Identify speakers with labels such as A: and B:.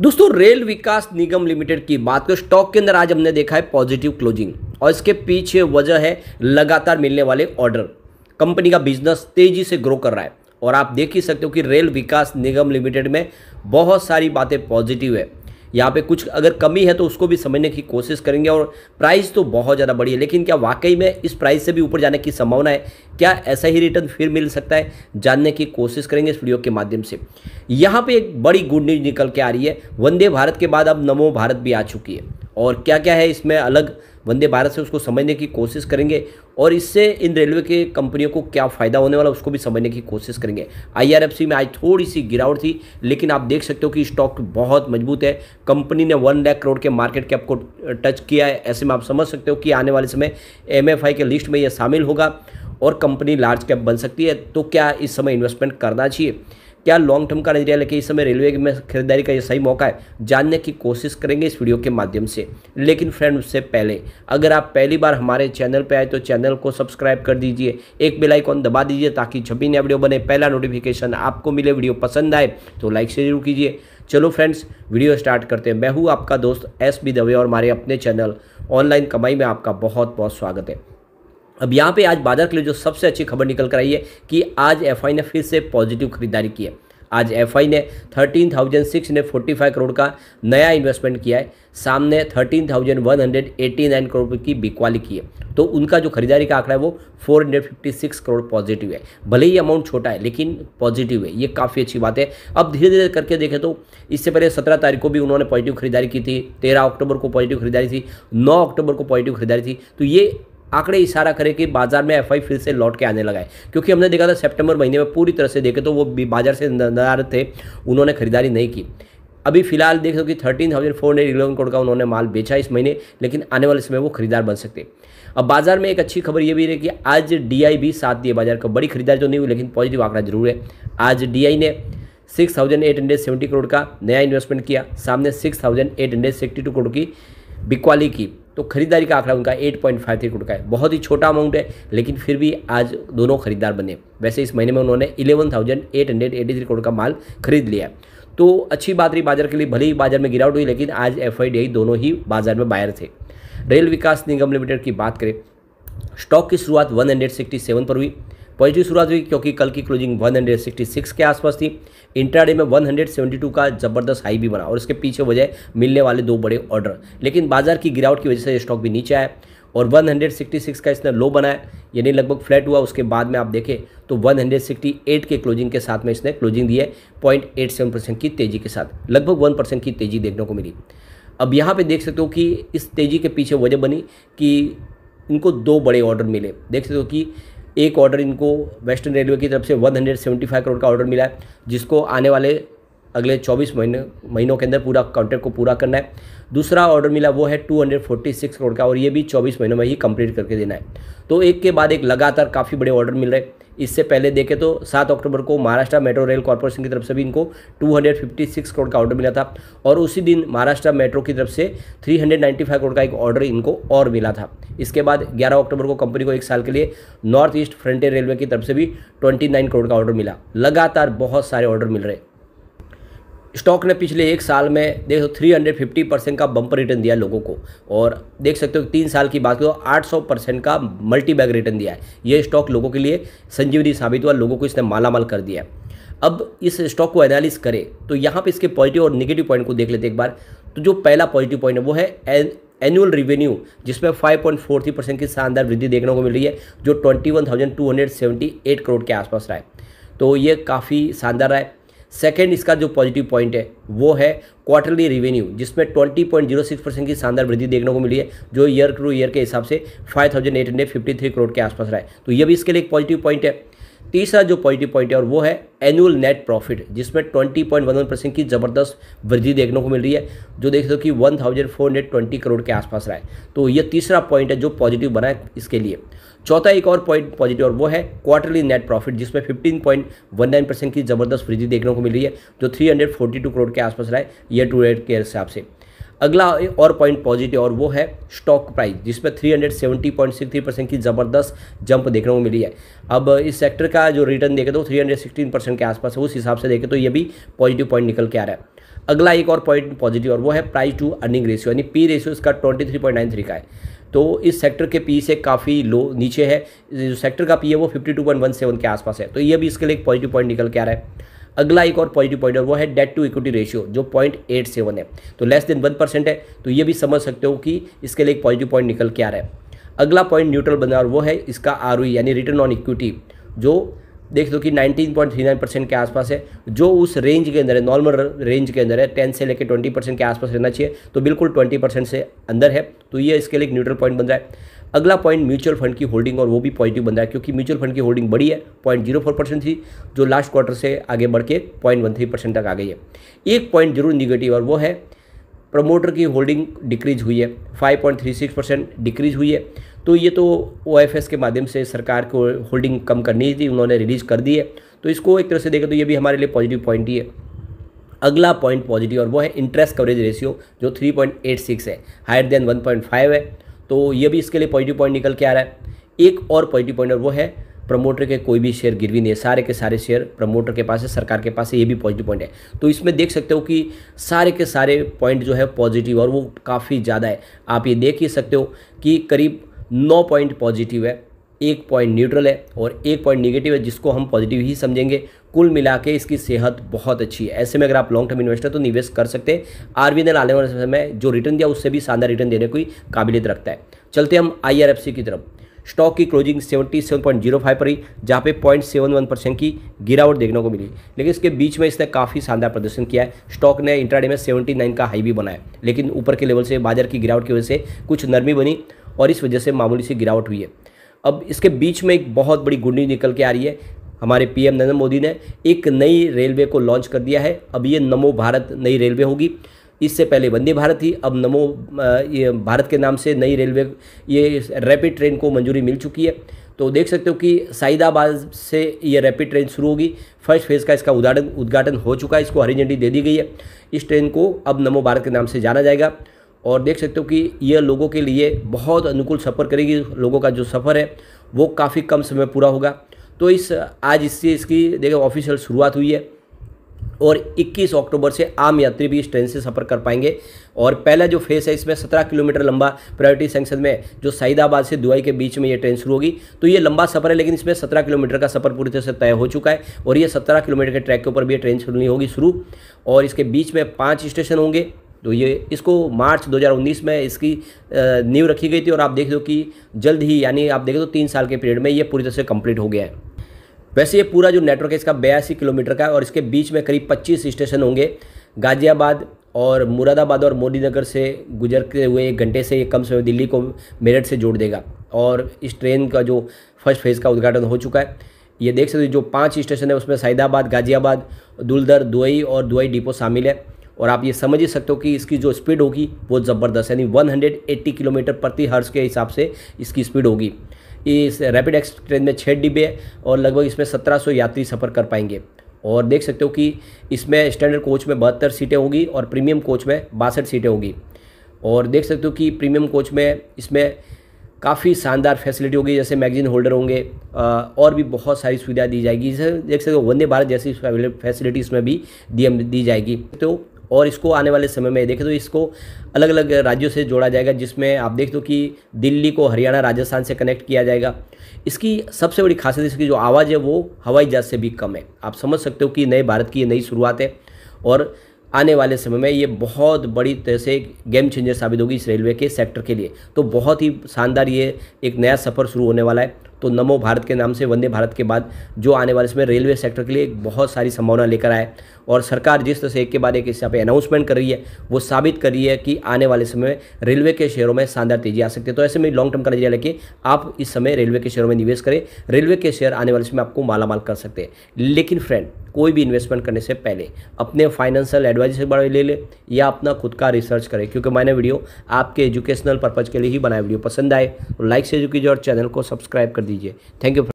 A: दोस्तों रेल विकास निगम लिमिटेड की बात करें स्टॉक के अंदर आज हमने देखा है पॉजिटिव क्लोजिंग और इसके पीछे वजह है लगातार मिलने वाले ऑर्डर कंपनी का बिजनेस तेजी से ग्रो कर रहा है और आप देख ही सकते हो कि रेल विकास निगम लिमिटेड में बहुत सारी बातें पॉजिटिव है यहाँ पे कुछ अगर कमी है तो उसको भी समझने की कोशिश करेंगे और प्राइस तो बहुत ज़्यादा बड़ी है लेकिन क्या वाकई में इस प्राइस से भी ऊपर जाने की संभावना है क्या ऐसा ही रिटर्न फिर मिल सकता है जानने की कोशिश करेंगे इस वीडियो के माध्यम से यहाँ पर एक बड़ी गुड न्यूज़ निकल के आ रही है वंदे भारत के बाद अब नमो भारत भी आ चुकी है और क्या क्या है इसमें अलग वंदे भारत से उसको समझने की कोशिश करेंगे और इससे इन रेलवे के कंपनियों को क्या फ़ायदा होने वाला उसको भी समझने की कोशिश करेंगे आईआरएफसी में आज थोड़ी सी गिरावट थी लेकिन आप देख सकते हो कि स्टॉक बहुत मजबूत है कंपनी ने वन लाख करोड़ के मार्केट कैप को टच किया है ऐसे में आप समझ सकते हो कि आने वाले समय एम के लिस्ट में यह शामिल होगा और कंपनी लार्ज कैप बन सकती है तो क्या इस समय इन्वेस्टमेंट करना चाहिए क्या लॉन्ग टर्म का नजरिया लेके इस समय रेलवे में खरीदारी का ये सही मौका है जानने की कोशिश करेंगे इस वीडियो के माध्यम से लेकिन फ्रेंड उससे पहले अगर आप पहली बार हमारे चैनल पर आए तो चैनल को सब्सक्राइब कर दीजिए एक बेलाइकॉन दबा दीजिए ताकि जब भी नया वीडियो बने पहला नोटिफिकेशन आपको मिले वीडियो पसंद आए तो लाइक से जरूर कीजिए चलो फ्रेंड्स वीडियो स्टार्ट करते हैं मैं हूँ आपका दोस्त एस बी दवे और हमारे अपने चैनल ऑनलाइन कमाई में आपका बहुत बहुत स्वागत है अब यहाँ पे आज बाजार के लिए जो सबसे अच्छी खबर निकल कर आई है कि आज एफ ने फिर से पॉजिटिव खरीदारी की है आज एफ ने थर्टीन थाउजेंड सिक्स ने फोर्टी फाइव करोड़ का नया इन्वेस्टमेंट किया है सामने thirteen thousand one hundred eighty nine crore की बिकवाली की है तो उनका जो खरीदारी का आंकड़ा है वो four hundred fifty six crore positive है भले ही अमाउंट छोटा है लेकिन पॉजिटिव है ये काफ़ी अच्छी बात है अब धीरे धीरे करके देखें तो इससे पहले सत्रह तारीख को भी उन्होंने पॉजिटिव खरीदारी की थी तेरह अक्टूबर को पॉजिटिव खरीदारी थी नौ अक्टूबर को पॉजिटिव खरीदारी थी तो ये आंकड़े इशारा करें कि बाजार में एफ फिर से लौट के आने लगा है क्योंकि हमने देखा था सेप्टेम्बर महीने में पूरी तरह से देखे तो वो बाजार से नदारत थे उन्होंने खरीदारी नहीं की अभी फिलहाल देख लो कि thirteen thousand four hundred eleven crore का उन्होंने माल बेचा इस महीने लेकिन आने वाले समय वो खरीदार बन सकते अब बाजार में एक अच्छी खबर ये भी है कि आज आई भी साथ दिए बाजार का बड़ी खरीदारी तो नहीं हुई लेकिन पॉजिटिव आंकड़ा जरूर है आज आई ने six thousand eight hundred seventy crore का नया इन्वेस्टमेंट किया सामने six thousand eight hundred sixty two crore की बिकवाली की तो खरीदारी का आंकड़ा उनका एट पॉइंट फाइव करोड़ का है बहुत ही छोटा अमाउंट है लेकिन फिर भी आज दोनों खरीदार बने वैसे इस महीने में उन्होंने eleven thousand eight hundred eighty three crore का माल खरीद लिया है तो अच्छी बात रही बाजार के लिए भले ही बाजार में गिरावट हुई लेकिन आज एफ दोनों ही बाजार में बायर थे रेल विकास निगम लिमिटेड की बात करें स्टॉक की शुरुआत वन पर हुई पॉजिटिव शुरुआत हुई क्योंकि कल की क्लोजिंग 166 के आसपास थी इंट्राडे में 172 का जबरदस्त हाई भी बना और इसके पीछे वजह मिलने वाले दो बड़े ऑर्डर लेकिन बाजार की गिरावट की वजह से स्टॉक भी नीचे आया और 166 का इसने लो बनाया यानी लगभग फ्लैट हुआ उसके बाद में आप देखें तो 168 के क्लोजिंग के साथ में इसने क्लोजिंग दी है पॉइंट परसेंट की तेज़ी के साथ लगभग 1 परसेंट की तेज़ी देखने को मिली अब यहाँ पे देख सकते हो कि इस तेज़ी के पीछे वजह बनी कि इनको दो बड़े ऑर्डर मिले देख सकते हो कि एक ऑर्डर इनको वेस्टर्न रेलवे की तरफ से 175 करोड़ का ऑर्डर मिला है जिसको आने वाले अगले 24 महीने महीनों के अंदर पूरा कॉन्ट्रैक्ट को पूरा करना है दूसरा ऑर्डर मिला वो है 246 करोड़ का और ये भी 24 महीनों में ही कंप्लीट करके देना है तो एक के बाद एक लगातार काफ़ी बड़े ऑर्डर मिल रहे हैं इससे पहले देखें तो सात अक्टूबर को महाराष्ट्र मेट्रो रेल कॉरपोरेशन की तरफ से भी इनको 256 करोड़ का ऑर्डर मिला था और उसी दिन महाराष्ट्र मेट्रो की तरफ से 395 करोड़ का एक ऑर्डर इनको और मिला था इसके बाद 11 अक्टूबर को कंपनी को एक साल के लिए नॉर्थ ईस्ट फ्रंटियर रेलवे की तरफ से भी ट्वेंटी करोड़ का ऑर्डर मिला लगातार बहुत सारे ऑर्डर मिल रहे स्टॉक ने पिछले एक साल में देखो 350 परसेंट का बम्पर रिटर्न दिया लोगों को और देख सकते हो तीन साल की बात करो 800 परसेंट का मल्टी बैग रिटर्न दिया है ये स्टॉक लोगों के लिए संजीवनी साबित हुआ लोगों को इसने मालामाल कर दिया अब इस स्टॉक को एनालिस करें तो यहाँ पे इसके पॉजिटिव और निगेटिव पॉइंट को देख लेते एक बार तो जो पहला पॉजिटिव पॉइंट है वो है एन, एनुअल रिवेन्यू जिसमें 5.43 परसेंट की शानदार वृद्धि देखने को मिल रही है जो 21,278 करोड़ के आसपास रहा है तो ये काफ़ी शानदार रहा है सेकेंड इसका जो पॉजिटिव पॉइंट है वो है क्वार्टरली रेवेन्यू जिसमें 20.06 परसेंट की शानदार वृद्धि देखने को मिली है जो ईयर टू ईयर के हिसाब से 5,853 करोड़ के आसपास रहा है तो ये भी इसके लिए एक पॉजिटिव पॉइंट है तीसरा जो पॉजिटिव पॉइंट है और वो है एनुअल नेट प्रॉफिट जिसमें 20.11 परसेंट की ज़बरदस्त वृद्धि देखने को मिल रही है जो देख सकते हो कि 1420 करोड़ के आसपास रहा है तो ये तीसरा पॉइंट है जो पॉजिटिव बना है इसके लिए चौथा एक और पॉइंट पॉजिटिव और वो है क्वार्टरली नेट प्रॉफिट जिसमें नाइन परसेंट की ज़बरदस्त वृद्धि देखने को मिल रही है जो टू करोड़ के आसपास रहा है ईयर टू ईयर के हिसाब से अगला और पॉइंट पॉजिटिव और वो है स्टॉक प्राइस जिसमें थ्री परसेंट की ज़बरदस्त जंप देखने को मिली है अब इस सेक्टर का जो रिटर्न देखे तो सिक्सटीन परसेंट के आसपास है उस हिसाब से देखें तो ये भी पॉजिटिव पॉइंट निकल के आ रहा है अगला एक और पॉइंट पॉजिटिव और वो है प्राइस टू अर्निंग रेशियो यानी पी रेशियो इसका 23.93 का है तो इस सेक्टर के पी से काफ़ी लो नीचे है जो सेक्टर का पी है वो 52.17 के आसपास है तो ये भी इसके लिए एक पॉजिटिव पॉइंट निकल के आ रहा है अगला एक और पॉजिटिव पॉइंट है वो है डेट टू इक्विटी रेशियो जो पॉइंट एट सेवन है तो लेस देन वन परसेंट है तो ये भी समझ सकते हो कि इसके लिए एक पॉजिटिव पॉइंट निकल के आ रहा है अगला पॉइंट न्यूट्रल बना और वो है इसका आर e, यानी रिटर्न ऑन इक्विटी जो देख लो कि 19.39 परसेंट के आसपास है जो उस रेंज के अंदर है नॉर्मल रेंज के अंदर है 10 से लेकर 20 परसेंट के आसपास रहना चाहिए तो बिल्कुल 20 परसेंट से अंदर है तो ये इसके लिए एक न्यूट्रल पॉइंट बन रहा है अगला पॉइंट म्यूचुअल फंड की होल्डिंग और वो भी पॉजिटिव बन रहा है क्योंकि म्यूचुअल फंड की होल्डिंग बड़ी है पॉइंट जीरो फोर परसेंट थी जो लास्ट क्वार्टर से आगे बढ़ के पॉइंट वन थ्री परसेंट तक आ गई है एक पॉइंट जरूर निगेटिव और वो है प्रमोटर की होल्डिंग डिक्रीज हुई है five point three six percent decrease हुई है तो ये तो ओ के माध्यम से सरकार को होल्डिंग कम करनी थी उन्होंने रिलीज कर दी है तो इसको एक तरह से देखें तो ये भी हमारे लिए पॉजिटिव पॉइंट ही है अगला पॉइंट पॉजिटिव और वो है इंटरेस्ट कवरेज रेशियो जो 3.86 है हायर देन 1.5 है तो ये भी इसके लिए पॉजिटिव पॉइंट निकल के आ रहा है एक और पॉजिटिव पॉइंट वो है प्रमोटर के कोई भी शेयर गिरवी नहीं है सारे के सारे शेयर प्रमोटर के पास है सरकार के पास है ये भी पॉजिटिव पॉइंट है तो इसमें देख सकते हो कि सारे के सारे पॉइंट जो है पॉजिटिव और वो काफ़ी ज़्यादा है आप ये देख ही सकते हो कि करीब नौ पॉइंट पॉजिटिव है एक पॉइंट न्यूट्रल है और एक पॉइंट निगेटिव है जिसको हम पॉजिटिव ही समझेंगे कुल मिला के इसकी सेहत बहुत अच्छी है ऐसे में अगर आप लॉन्ग टर्म इन्वेस्टर तो निवेश कर सकते हैं आरबीआई ने आने वाले समय जो रिटर्न दिया उससे भी शानदार रिटर्न देने की काबिलियत रखता है चलते हम आई की तरफ स्टॉक की क्लोजिंग 77.05 पर ही जहाँ पे 0.71 परसेंट की गिरावट देखने को मिली लेकिन इसके बीच में इसने काफ़ी शानदार प्रदर्शन किया है स्टॉक ने इंट्राडे में 79 का हाई भी बनाया लेकिन ऊपर के लेवल से बाजार की गिरावट की वजह से कुछ नरमी बनी और इस वजह से मामूली सी गिरावट हुई है अब इसके बीच में एक बहुत बड़ी गुंडी निकल के आ रही है हमारे पीएम नरेंद्र मोदी ने एक नई रेलवे को लॉन्च कर दिया है अब ये नमो भारत नई रेलवे होगी इससे पहले वंदे भारत थी अब नमो ये भारत के नाम से नई रेलवे ये रैपिड ट्रेन को मंजूरी मिल चुकी है तो देख सकते हो कि साइदाबाद से ये रैपिड ट्रेन शुरू होगी फर्स्ट फेज़ का इसका उद्घाटन उद्घाटन हो चुका है इसको हरी झंडी दे दी गई है इस ट्रेन को अब नमो भारत के नाम से जाना जाएगा और देख सकते हो कि यह लोगों के लिए बहुत अनुकूल सफ़र करेगी लोगों का जो सफ़र है वो काफ़ी कम समय पूरा होगा तो इस आज इससे इसकी देखो ऑफिशियल शुरुआत हुई है और 21 अक्टूबर से आम यात्री भी इस ट्रेन से सफ़र कर पाएंगे और पहला जो फेस है इसमें 17 किलोमीटर लंबा प्रायोरिटी सेंक्शन में जो सईदाबाद से दुबई के बीच में ये ट्रेन शुरू होगी तो ये लंबा सफ़र है लेकिन इसमें 17 किलोमीटर का सफ़र पूरी तरह से तय हो चुका है और ये 17 किलोमीटर के ट्रैक के ऊपर भी ये ट्रेन शुरू नहीं होगी शुरू और इसके बीच में पाँच स्टेशन होंगे तो ये इसको मार्च 2019 में इसकी नींव रखी गई थी और आप देख दो कि जल्द ही यानी आप देख दो तो तीन साल के पीरियड में ये पूरी तरह से कंप्लीट हो गया है वैसे ये पूरा जो नेटवर्क है इसका बयासी किलोमीटर का है और इसके बीच में करीब 25 स्टेशन होंगे गाज़ियाबाद और मुरादाबाद और मोदीनगर से गुजरते हुए एक घंटे से कम समय दिल्ली को मेरठ से जोड़ देगा और इस ट्रेन का जो फर्स्ट फेज़ का उद्घाटन हो चुका है ये देख सकते जो पाँच स्टेशन है उसमें सैदाबाद गाज़ियाबाद दुलदर दुआई और दुआई डिपो शामिल है और आप ये समझ ही सकते हो कि इसकी जो स्पीड होगी वो ज़बरदस्त यानी 180 किलोमीटर प्रति हर्स के हिसाब से इसकी स्पीड होगी इस रैपिड एक्स ट्रेन में छः डिब्बे हैं और लगभग इसमें 1700 यात्री सफ़र कर पाएंगे और देख सकते हो कि इसमें स्टैंडर्ड कोच में बहत्तर सीटें होगी और प्रीमियम कोच में बासठ सीटें होगी और देख सकते हो कि प्रीमियम कोच में इसमें काफ़ी शानदार फैसिलिटी होगी जैसे मैगजीन होल्डर होंगे और भी बहुत सारी सुविधा दी जाएगी जैसे देख सकते हो वंदे भारत जैसी फैसिलिटी इसमें भी दी दी जाएगी तो और इसको आने वाले समय में देखें तो इसको अलग अलग राज्यों से जोड़ा जाएगा जिसमें आप देख दो कि दिल्ली को हरियाणा राजस्थान से कनेक्ट किया जाएगा इसकी सबसे बड़ी खासियत इसकी जो आवाज़ है वो हवाई जहाज़ से भी कम है आप समझ सकते हो कि नए भारत की नई शुरुआत है और आने वाले समय में ये बहुत बड़ी तरह से गेम चेंजर साबित होगी इस रेलवे के सेक्टर के लिए तो बहुत ही शानदार ये एक नया सफ़र शुरू होने वाला है तो नमो भारत के नाम से वंदे भारत के बाद जो आने वाले इसमें रेलवे सेक्टर के लिए एक बहुत सारी संभावना लेकर आए और सरकार जिस तरह से एक के बाद एक इस पे अनाउंसमेंट कर रही है वो साबित कर रही है कि आने वाले समय में रेलवे के शेयरों में शानदार तेजी आ सकती है तो ऐसे में लॉन्ग टर्म का नजरिया लेके आप इस समय रेलवे के शेयरों में निवेश करें रेलवे के शेयर आने वाले समय आपको मालामाल कर सकते हैं लेकिन फ्रेंड कोई भी इन्वेस्टमेंट करने से पहले अपने फाइनेंशियल एडवाइजर से बड़ा ले ले या अपना खुद का रिसर्च करें क्योंकि मैंने वीडियो आपके एजुकेशनल पर्पज़ के लिए ही बनाया वीडियो पसंद आए तो लाइक से जो कीजिए और चैनल को सब्सक्राइब कर दीजिए दीजिए थैंक यू